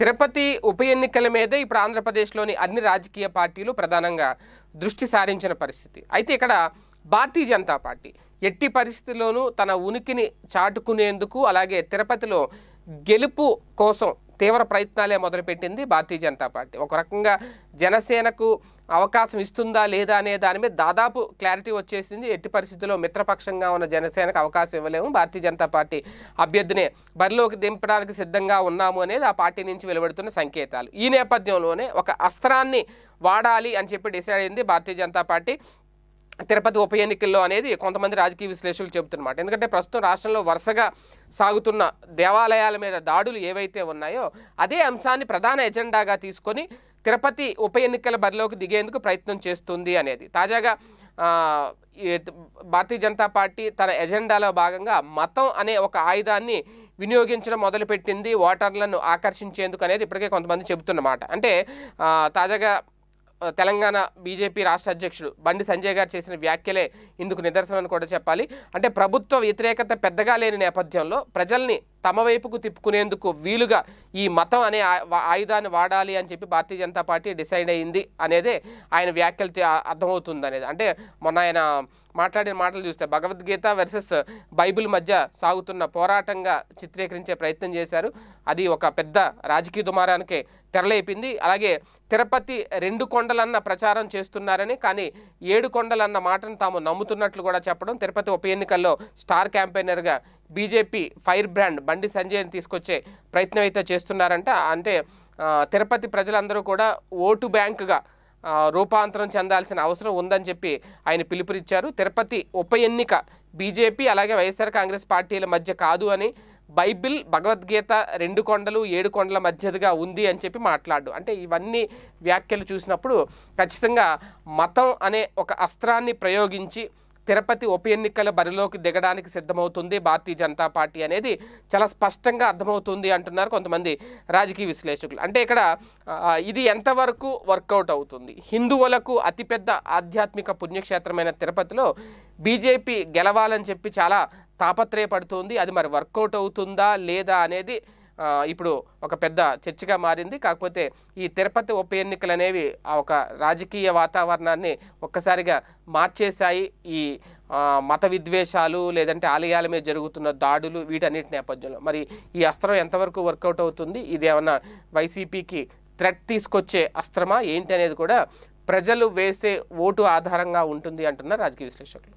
తిరుపతి ఉప ఎన్నికల మీదే ఇప్పుడు ఆంధ్రప్రదేశ్లోని అన్ని రాజకీయ పార్టీలు ప్రధానంగా దృష్టి సారించిన పరిస్థితి అయితే ఇక్కడ భారతీయ జనతా పార్టీ ఎట్టి పరిస్థితుల్లోనూ తన ఉనికిని చాటుకునేందుకు అలాగే తిరుపతిలో గెలుపు కోసం తీవ్ర ప్రయత్నాలే మొదలుపెట్టింది భారతీయ జనతా పార్టీ ఒక రకంగా జనసేనకు అవకాశం ఇస్తుందా లేదా అనే దాని మీద దాదాపు క్లారిటీ వచ్చేసింది ఎట్టి పరిస్థితుల్లో మిత్రపక్షంగా ఉన్న జనసేనకు అవకాశం ఇవ్వలేము భారతీయ జనతా పార్టీ అభ్యర్థినే బరిలోకి దింపడానికి సిద్ధంగా ఉన్నాము అనేది ఆ పార్టీ నుంచి వెలువడుతున్న సంకేతాలు ఈ నేపథ్యంలోనే ఒక అస్త్రాన్ని వాడాలి అని చెప్పి డిసైడ్ అయింది భారతీయ జనతా పార్టీ తిరుపతి ఉప ఎన్నికల్లో అనేది కొంతమంది రాజకీయ విశ్లేషకులు చెబుతున్నమాట ఎందుకంటే ప్రస్తుతం రాష్ట్రంలో వరుసగా సాగుతున్న దేవాలయాల మీద దాడులు ఏవైతే ఉన్నాయో అదే అంశాన్ని ప్రధాన ఎజెండాగా తీసుకొని తిరుపతి ఉప ఎన్నికల బరిలోకి దిగేందుకు ప్రయత్నం చేస్తుంది అనేది తాజాగా భారతీయ జనతా పార్టీ తన ఎజెండాలో భాగంగా మతం అనే ఒక ఆయుధాన్ని వినియోగించడం మొదలుపెట్టింది ఓటర్లను ఆకర్షించేందుకు అనేది ఇప్పటికే కొంతమంది చెబుతున్నమాట అంటే తాజాగా తెలంగాణ బీజేపీ రాష్ట్ర అధ్యక్షుడు బండి సంజయ్ గారు చేసిన వ్యాఖ్యలే ఇందుకు నిదర్శనం అని కూడా చెప్పాలి అంటే ప్రభుత్వ వ్యతిరేకత పెద్దగా లేని నేపథ్యంలో ప్రజల్ని తమ వైపుకు తిప్పుకునేందుకు వీలుగా ఈ మతం అనే ఆయుధాన్ని వాడాలి అని చెప్పి భారతీయ జనతా పార్టీ డిసైడ్ అయింది అనేది ఆయన వ్యాఖ్యలు అర్థమవుతుంది అనేది అంటే మొన్న ఆయన మాట్లాడిన మాటలు చూస్తే భగవద్గీత వర్సెస్ బైబిల్ మధ్య సాగుతున్న పోరాటంగా చిత్రీకరించే ప్రయత్నం చేశారు అది ఒక పెద్ద రాజకీయ దుమారానికి తెరలేపింది అలాగే తిరుపతి రెండు కొండలన్న ప్రచారం చేస్తున్నారని కానీ ఏడు కొండలన్న మాటను తాము నమ్ముతున్నట్లు కూడా చెప్పడం తిరుపతి ఉప ఎన్నికల్లో స్టార్ క్యాంపెయినర్గా బీజేపీ ఫైర్ బ్రాండ్ బండి సంజయ్ని తీసుకొచ్చే ప్రయత్నం అయితే చేస్తున్నారంట అంటే తిరుపతి ప్రజలందరూ కూడా ఓటు బ్యాంకుగా రూపాంతరం చెందాల్సిన అవసరం ఉందని చెప్పి ఆయన పిలుపునిచ్చారు తిరుపతి ఉప ఎన్నిక బీజేపీ అలాగే వైఎస్ఆర్ కాంగ్రెస్ పార్టీల మధ్య కాదు అని బైబిల్ భగవద్గీత రెండు కొండలు ఏడు కొండల మధ్యదిగా ఉంది అని చెప్పి మాట్లాడు అంటే ఇవన్నీ వ్యాఖ్యలు చూసినప్పుడు ఖచ్చితంగా మతం అనే ఒక అస్త్రాన్ని ప్రయోగించి తిరుపతి ఉప ఎన్నికల బరిలోకి దిగడానికి సిద్ధమవుతుంది భారతీయ జనతా పార్టీ అనేది చాలా స్పష్టంగా అర్థమవుతుంది అంటున్నారు కొంతమంది రాజకీయ విశ్లేషకులు అంటే ఇక్కడ ఇది ఎంతవరకు వర్కౌట్ అవుతుంది హిందువులకు అతిపెద్ద ఆధ్యాత్మిక పుణ్యక్షేత్రమైన తిరుపతిలో బీజేపీ గెలవాలని చెప్పి చాలా తాపత్రయపడుతుంది అది మరి వర్కౌట్ అవుతుందా లేదా అనేది ఇప్పుడు ఒక పెద్ద చర్చగా మారింది కాకపోతే ఈ తిరుపతి ఉప ఎన్నికలు అనేవి ఆ ఒక రాజకీయ వాతావరణాన్ని ఒక్కసారిగా మార్చేశాయి ఈ మత విద్వేషాలు లేదంటే ఆలయాల మీద జరుగుతున్న దాడులు వీటన్నిటి నేపథ్యంలో మరి ఈ అస్త్రం ఎంతవరకు వర్కౌట్ అవుతుంది ఇదేమన్నా వైసీపీకి థ్రెట్ తీసుకొచ్చే అస్త్రమా ఏంటి అనేది కూడా ప్రజలు వేసే ఓటు ఆధారంగా ఉంటుంది అంటున్నారు రాజకీయ విశ్లేషకులు